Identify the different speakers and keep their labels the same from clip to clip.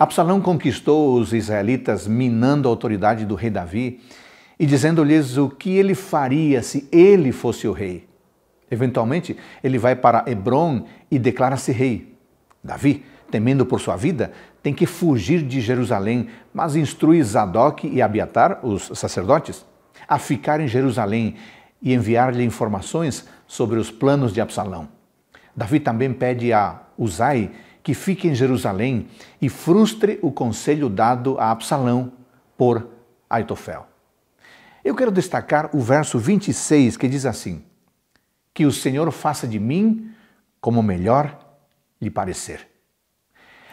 Speaker 1: Absalão conquistou os israelitas minando a autoridade do rei Davi e dizendo-lhes o que ele faria se ele fosse o rei. Eventualmente, ele vai para Hebron e declara-se rei. Davi, temendo por sua vida, tem que fugir de Jerusalém, mas instrui Zadok e Abiatar, os sacerdotes, a ficar em Jerusalém e enviar-lhe informações sobre os planos de Absalão. Davi também pede a Uzai que fique em Jerusalém e frustre o conselho dado a Absalão por Aitofel. Eu quero destacar o verso 26 que diz assim: Que o Senhor faça de mim como melhor lhe parecer.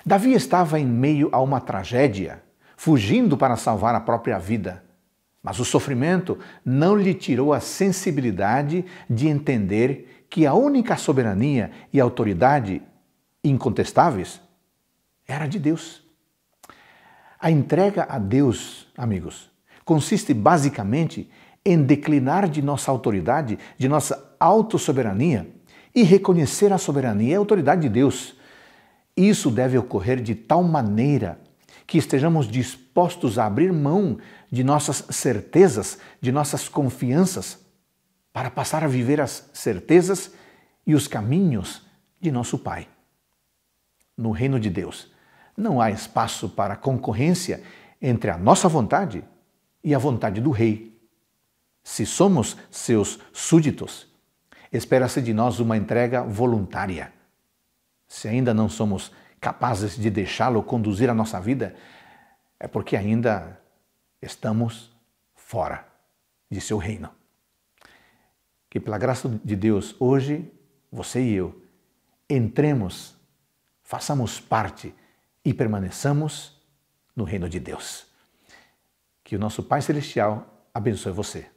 Speaker 1: Davi estava em meio a uma tragédia, fugindo para salvar a própria vida. Mas o sofrimento não lhe tirou a sensibilidade de entender que a única soberania e autoridade incontestáveis era de Deus. A entrega a Deus, amigos, consiste basicamente em declinar de nossa autoridade, de nossa autossoberania e reconhecer a soberania e a autoridade de Deus. Isso deve ocorrer de tal maneira que estejamos dispostos a abrir mão de nossas certezas, de nossas confianças, para passar a viver as certezas e os caminhos de nosso Pai no reino de Deus. Não há espaço para concorrência entre a nossa vontade e a vontade do Rei. Se somos seus súditos, espera-se de nós uma entrega voluntária. Se ainda não somos capazes de deixá-lo conduzir a nossa vida, é porque ainda estamos fora de seu reino. Que pela graça de Deus, hoje, você e eu entremos façamos parte e permaneçamos no reino de Deus. Que o nosso Pai Celestial abençoe você.